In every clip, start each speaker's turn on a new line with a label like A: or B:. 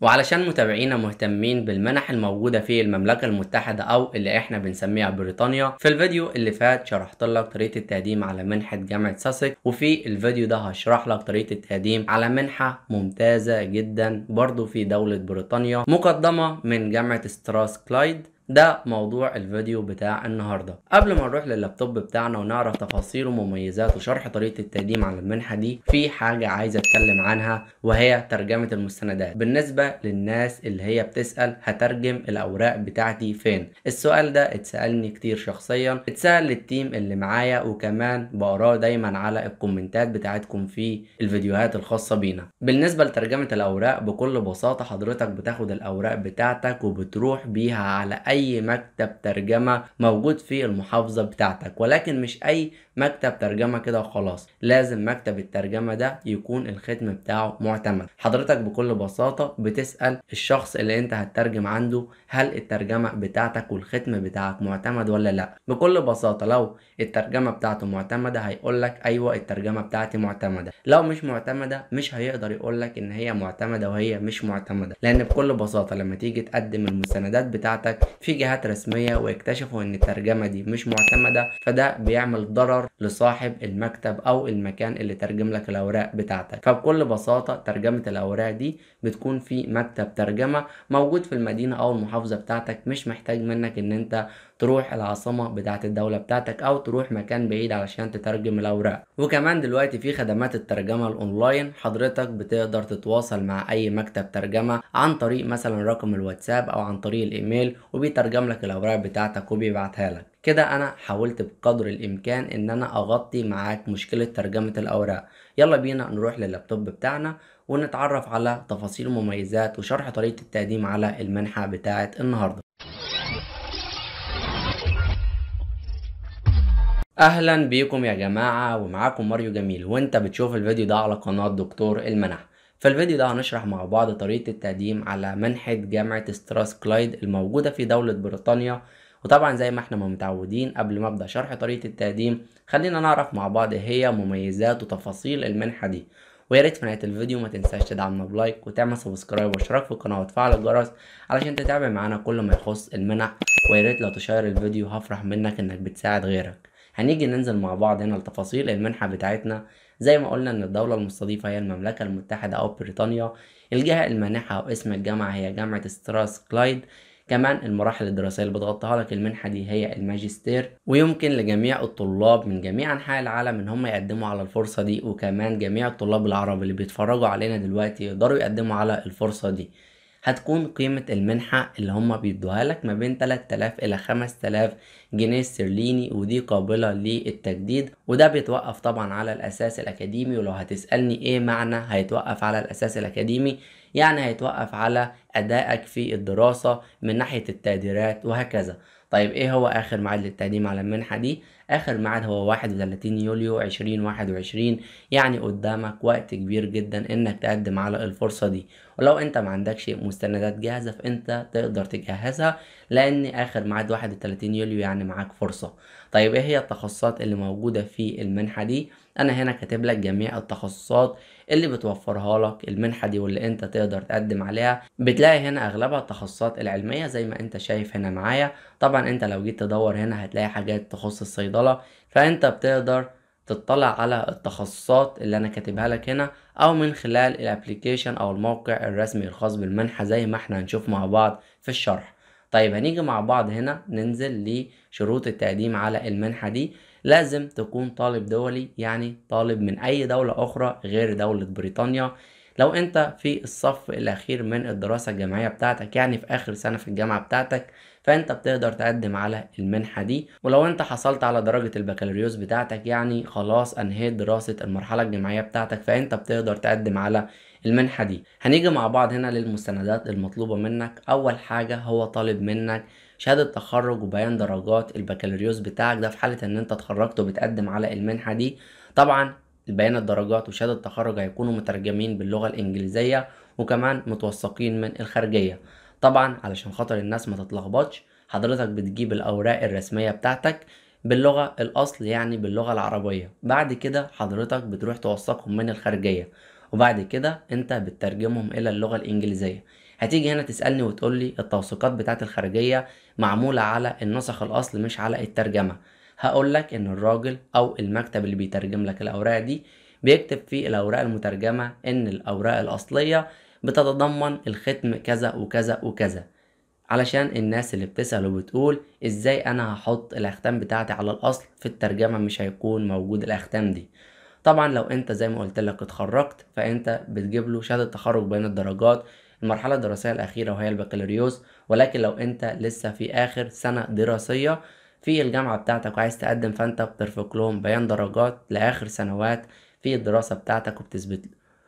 A: وعلشان متابعينا مهتمين بالمنح الموجودة في المملكة المتحدة أو اللي احنا بنسميها بريطانيا في الفيديو اللي فات شرحت لك طريقة التقديم على منحة جامعة ساسك وفي الفيديو ده هشرح لك طريقة التقديم على منحة ممتازة جدا برضو في دولة بريطانيا مقدمة من جامعة ستراس كلايد ده موضوع الفيديو بتاع النهارده قبل ما نروح لللابتوب بتاعنا ونعرف تفاصيله ومميزاته وشرح طريقه التقديم على المنحه دي في حاجه عايز اتكلم عنها وهي ترجمه المستندات بالنسبه للناس اللي هي بتسال هترجم الاوراق بتاعتي فين السؤال ده اتسالني كتير شخصيا اتسال للتيم اللي معايا وكمان بقراه دايما على الكومنتات بتاعتكم في الفيديوهات الخاصه بينا بالنسبه لترجمه الاوراق بكل بساطه حضرتك بتاخد الاوراق بتاعتك وبتروح بيها على اي اي مكتب ترجمه موجود في المحافظه بتاعتك ولكن مش اي مكتب ترجمة كده وخلاص لازم مكتب الترجمة ده يكون الختم بتاعه معتمد حضرتك بكل بساطة بتسأل الشخص اللي انت هتترجم عنده هل الترجمة بتاعتك والختم بتاعك معتمد ولا لا بكل بساطة لو الترجمة بتاعته معتمدة هيقولك ايوه الترجمة بتاعتي معتمدة لو مش معتمدة مش هيقدر يقولك ان هي معتمدة وهي مش معتمدة لان بكل بساطة لما تيجي تقدم المستندات بتاعتك في جهات رسمية واكتشفوا ان الترجمة دي مش معتمدة فده بيعمل ضرر لصاحب المكتب أو المكان اللي ترجم لك الأوراق بتاعتك فبكل بساطة ترجمة الأوراق دي بتكون في مكتب ترجمة موجود في المدينة أو المحافظة بتاعتك مش محتاج منك إن أنت تروح العاصمة بتاعت الدولة بتاعتك أو تروح مكان بعيد علشان تترجم الأوراق وكمان دلوقتي في خدمات الترجمة الأونلاين حضرتك بتقدر تتواصل مع أي مكتب ترجمة عن طريق مثلا رقم الواتساب أو عن طريق الإيميل وبيترجم لك الأوراق بتاعتك وبيبعتها لك كده انا حاولت بقدر الامكان ان انا اغطي معاك مشكلة ترجمة الاوراق يلا بينا نروح لللابتوب بتاعنا ونتعرف على تفاصيل ومميزات وشرح طريقة التقديم على المنحة بتاعة النهاردة اهلا بيكم يا جماعه ومعاكم ماريو جميل وانت بتشوف الفيديو ده على قناه دكتور المنح في الفيديو ده هنشرح مع بعض طريقه التقديم على منحه جامعه ستراس كلايد الموجوده في دوله بريطانيا وطبعا زي ما احنا ما متعودين قبل ما ابدا شرح طريقه التقديم خلينا نعرف مع بعض هي مميزات وتفاصيل المنحه دي ويا ريت في نهايه الفيديو ما تنساش تدعمنا بلايك وتعمل سبسكرايب واشتراك في القناه وتفعل الجرس علشان تتابع معانا كل ما يخص المنح ويا ريت لو تشير الفيديو هفرح منك انك بتساعد غيرك هنيجي ننزل مع بعض هنا لتفاصيل المنحة بتاعتنا زي ما قلنا ان الدولة المستضيفة هي المملكة المتحدة او بريطانيا الجهة المانحة او اسم الجامعة هي جامعة ستراس كلايد كمان المراحل الدراسية اللي بتغطيها لك المنحة دي هي الماجستير ويمكن لجميع الطلاب من جميع أنحاء العالم إن هم يقدموا على الفرصة دي وكمان جميع الطلاب العرب اللي بيتفرجوا علينا دلوقتي يقدروا يقدموا على الفرصة دي هتكون قيمة المنحة اللي هما بيدوها لك ما بين 3000 إلى 5000 جنيه استرليني ودي قابلة للتجديد وده بيتوقف طبعا على الأساس الأكاديمي ولو هتسألني إيه معنى هيتوقف على الأساس الأكاديمي يعني هيتوقف على أدائك في الدراسة من ناحية التقديرات وهكذا طيب إيه هو آخر معاد للتقديم على المنحة دي؟ اخر ميعاد هو 31 يوليو 2021 يعني قدامك وقت كبير جدا انك تقدم على الفرصة دي ولو انت ما عندكش مستندات جاهزة فانت تقدر تجهزها لان اخر ميعاد 31 يوليو يعني معاك فرصة طيب ايه هي التخصصات اللي موجودة في المنحة دي انا هنا كاتب لك جميع التخصصات اللي بتوفرها لك المنحة دي واللي انت تقدر تقدم عليها بتلاقي هنا اغلبها التخصصات العلمية زي ما انت شايف هنا معايا طبعا انت لو جيت تدور هنا هتلاقي حاجات تخص الصيدلة فانت بتقدر تطلع على التخصصات اللي انا كاتبها لك هنا او من خلال الابليكيشن او الموقع الرسمي الخاص بالمنحة زي ما احنا هنشوف مع بعض في الشرح طيب هنيجي مع بعض هنا ننزل لشروط التقديم على المنحة دي لازم تكون طالب دولي يعني طالب من أي دولة أخرى غير دولة بريطانيا لو أنت في الصف الأخير من الدراسة الجامعية بتاعتك يعني في آخر سنة في الجامعة بتاعتك فأنت بتقدر تقدم على المنحة دي ولو أنت حصلت على درجة البكالوريوس بتاعتك يعني خلاص أنهيت دراسة المرحلة الجامعية بتاعتك فأنت بتقدر تقدم على المنحة دي هنيجي مع بعض هنا للمستندات المطلوبة منك أول حاجة هو طالب منك شهاده تخرج وبيان درجات البكالوريوس بتاعك ده في حاله ان انت اتخرجت وبتقدم على المنحه دي طبعا بيان الدرجات وشهاده التخرج هيكونوا مترجمين باللغه الانجليزيه وكمان متوثقين من الخارجيه طبعا علشان خاطر الناس ما تتلخبطش حضرتك بتجيب الاوراق الرسميه بتاعتك باللغه الاصل يعني باللغه العربيه بعد كده حضرتك بتروح توثقهم من الخارجيه وبعد كده انت بتترجمهم الى اللغه الانجليزيه هتيجي هنا تسالني وتقول لي التوثيقات بتاعه الخارجيه معموله على النسخ الاصل مش على الترجمه هقول لك ان الراجل او المكتب اللي بيترجم لك الاوراق دي بيكتب في الاوراق المترجمه ان الاوراق الاصليه بتتضمن الختم كذا وكذا وكذا علشان الناس اللي بتسأل وبتقول ازاي انا هحط الاختام بتاعتي على الاصل في الترجمة مش هيكون موجود الاختام دي طبعا لو انت زي ما قلت لك اتخرجت فانت بتجيب له شهادة تخرج بين الدرجات المرحلة الدراسية الأخيرة وهي البكالوريوس ولكن لو أنت لسه في آخر سنة دراسية في الجامعة بتاعتك وعايز تقدم فأنت بترفق لهم بيان درجات لآخر سنوات في الدراسة بتاعتك وبتثبت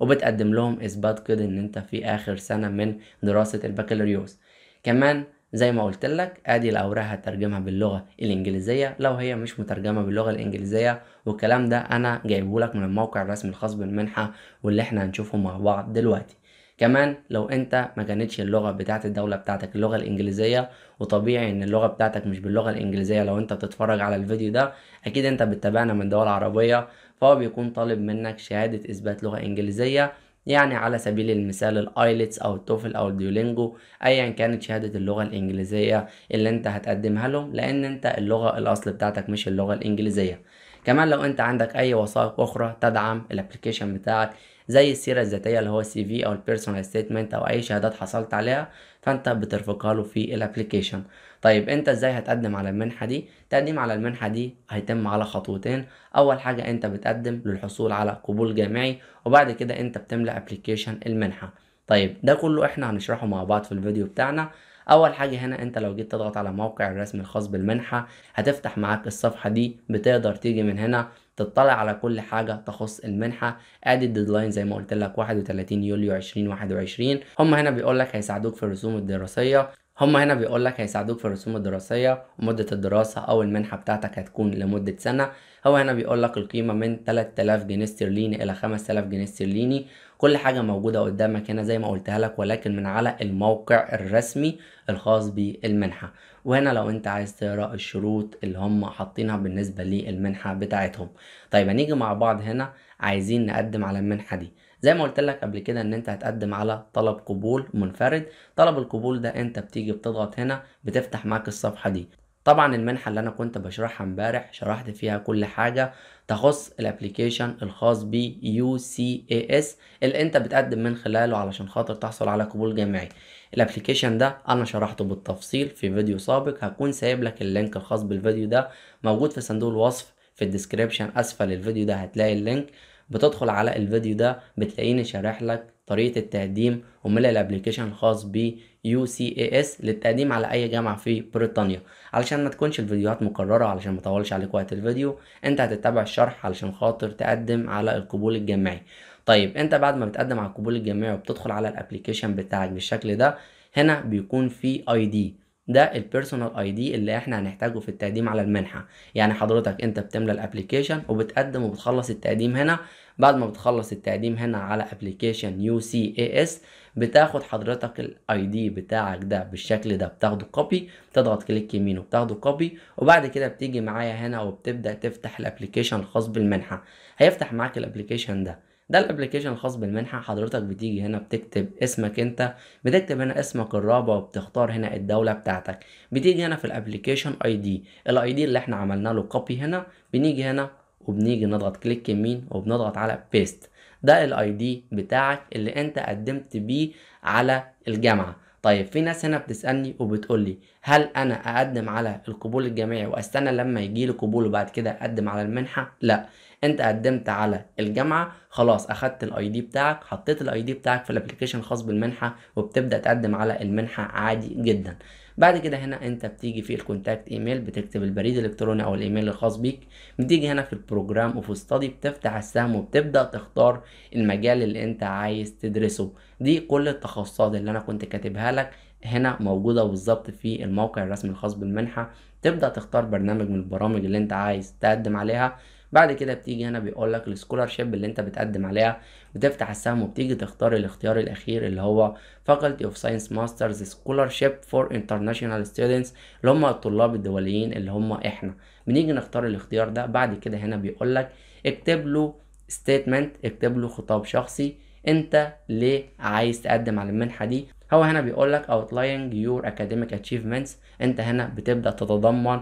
A: وبتقدم لهم إثبات كده إن أنت في آخر سنة من دراسة البكالوريوس كمان زي ما قلت لك ادي الاوراق هترجمها باللغه الانجليزيه لو هي مش مترجمه باللغه الانجليزيه والكلام ده انا جايبه لك من الموقع الرسمي الخاص بالمنحه واللي احنا هنشوفه مع بعض دلوقتي كمان لو انت ما كانتش اللغه بتاعت الدوله بتاعتك اللغه الانجليزيه وطبيعي ان اللغه بتاعتك مش باللغه الانجليزيه لو انت بتتفرج على الفيديو ده اكيد انت بتتابعنا من دول عربيه فهو بيكون طالب منك شهاده اثبات لغه انجليزيه يعني على سبيل المثال الايلتس او التوفل او الديولينجو ايا كانت شهادة اللغة الانجليزية اللي انت هتقدمها لهم لان انت اللغة الاصل بتاعتك مش اللغة الانجليزية كمان لو انت عندك اي وثائق اخرى تدعم الابلكيشن بتاعك زي السيره الذاتيه اللي هو السي في او البيرسونال ستيتمنت او اي شهادات حصلت عليها فانت بترفقها له في الابلكيشن طيب انت ازاي هتقدم على المنحه دي تقديم على المنحه دي هيتم على خطوتين اول حاجه انت بتقدم للحصول على قبول جامعي وبعد كده انت بتملى ابلكيشن المنحه طيب ده كله احنا هنشرحه مع بعض في الفيديو بتاعنا اول حاجه هنا انت لو جيت تضغط على موقع الرسمي الخاص بالمنحه هتفتح معاك الصفحه دي بتقدر تيجي من هنا تطلع على كل حاجه تخص المنحه ادي الديدلاين زي ما قلت لك 31 يوليو 2021 هم هنا بيقول لك هيساعدوك في الرسوم الدراسيه هم هنا بيقول لك هيساعدوك في الرسوم الدراسية ومدة الدراسة أو المنحة بتاعتك هتكون لمدة سنة هو هنا بيقول لك القيمة من 3000 جنيه استرليني إلى 5000 جنيه استرليني كل حاجة موجودة قدامك هنا زي ما قلتها لك ولكن من على الموقع الرسمي الخاص بالمنحة وهنا لو انت عايز تقرا الشروط اللي هم حاطينها بالنسبة للمنحة بتاعتهم طيب هنيجي مع بعض هنا عايزين نقدم على المنحة دي زي ما قلت لك قبل كده ان انت هتقدم على طلب قبول منفرد طلب القبول ده انت بتيجي بتضغط هنا بتفتح معاك الصفحه دي طبعا المنحة اللي انا كنت بشرحها امبارح شرحت فيها كل حاجة تخص الابليكيشن الخاص ب اس اللي انت بتقدم من خلاله علشان خاطر تحصل على قبول جامعي الابليكيشن ده انا شرحته بالتفصيل في فيديو سابق هكون سايب لك اللينك الخاص بالفيديو ده موجود في صندوق الوصف في الديسكريبشن اسفل الفيديو ده هتلاقي اللينك بتدخل على الفيديو ده بتلاقيني شارح لك طريقة التقديم وملء الابلكيشن الخاص ب اس للتقديم على اي جامعة في بريطانيا علشان ما تكونش الفيديوهات مكررة علشان ما اطولش عليك وقت الفيديو انت هتتابع الشرح علشان خاطر تقدم على القبول الجامعي طيب انت بعد ما بتقدم على القبول الجامعي وبتدخل على الابلكيشن بتاعك بالشكل ده هنا بيكون في اي دي ده البيرسونال اي دي اللي احنا هنحتاجه في التقديم على المنحه يعني حضرتك انت بتملى الابلكيشن وبتقدم وبتخلص التقديم هنا بعد ما بتخلص التقديم هنا على ابلكيشن يو سي اي اس بتاخد حضرتك الاي دي بتاعك ده بالشكل ده بتاخده كوبي تضغط كليك يمين وبتاخده كوبي وبعد كده بتيجي معايا هنا وبتبدا تفتح الابلكيشن الخاص بالمنحه هيفتح معاك الابلكيشن ده ده الابلكيشن الخاص بالمنحه حضرتك بتيجي هنا بتكتب اسمك انت بتكتب هنا اسمك الرابع وبتختار هنا الدوله بتاعتك بتيجي هنا في الابلكيشن اي دي الاي دي اللي احنا عملنا له كوبي هنا بنيجي هنا وبنيجي نضغط كليك يمين وبنضغط على بيست ده الاي دي بتاعك اللي انت قدمت بيه على الجامعه طيب في ناس هنا بتسالني وبتقول لي هل انا اقدم على القبول الجامعي واستنى لما يجي لي قبول وبعد كده اقدم على المنحه لا انت قدمت على الجامعه خلاص اخدت الاي دي بتاعك حطيت الاي دي بتاعك في الابلكيشن الخاص بالمنحه وبتبدا تقدم على المنحه عادي جدا بعد كده هنا انت بتيجي في الكونتاكت ايميل بتكتب البريد الالكتروني او الايميل الخاص بيك بتيجي هنا في البروجرام اوف ستادي بتفتح السهم وبتبدا تختار المجال اللي انت عايز تدرسه دي كل التخصصات اللي انا كنت كاتبها لك هنا موجودة بالظبط في الموقع الرسمي الخاص بالمنحة تبدأ تختار برنامج من البرامج اللي انت عايز تقدم عليها بعد كده بتيجي هنا بيقول لك السكولارشيب اللي انت بتقدم عليها بتفتح السهم وبتيجي تختار الاختيار الاخير اللي هو فاكولتي اوف ساينس ماسترز سكولرشيب فور انترناشونال ستودنتس اللي هم الطلاب الدوليين اللي هم احنا بنيجي نختار الاختيار ده بعد كده هنا بيقول لك اكتب له ستيتمنت اكتب له خطاب شخصي انت ليه عايز تقدم على المنحه دي هو هنا بيقول لك outlining your academic achievements انت هنا بتبدا تتضمن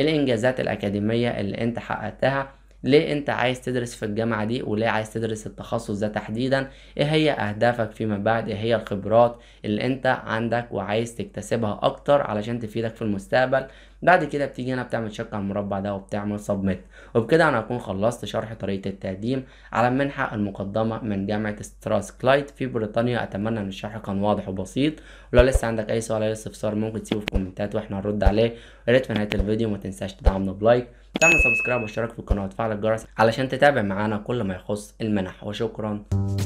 A: الانجازات الاكاديميه اللي انت حققتها ليه انت عايز تدرس في الجامعة دي وليه عايز تدرس التخصص ده تحديدا ايه هي اهدافك فيما بعد ايه هي الخبرات اللي انت عندك وعايز تكتسبها اكتر علشان تفيدك في المستقبل بعد كده بتيجي هنا بتعمل شك على المربع ده وبتعمل سبميت وبكده انا هكون خلصت شرح طريقه التقديم على المنحه المقدمه من جامعه ستراس كلايت في بريطانيا اتمنى ان الشرح كان واضح وبسيط ولو لسه عندك اي سؤال او استفسار ممكن تسيبه في الكومنتات واحنا هنرد عليه يا ريت في نهايه الفيديو ما تنساش تدعمنا بلايك تعمل سبسكرايب واشترك في القناه وتفعل الجرس علشان تتابع معانا كل ما يخص المنح وشكرا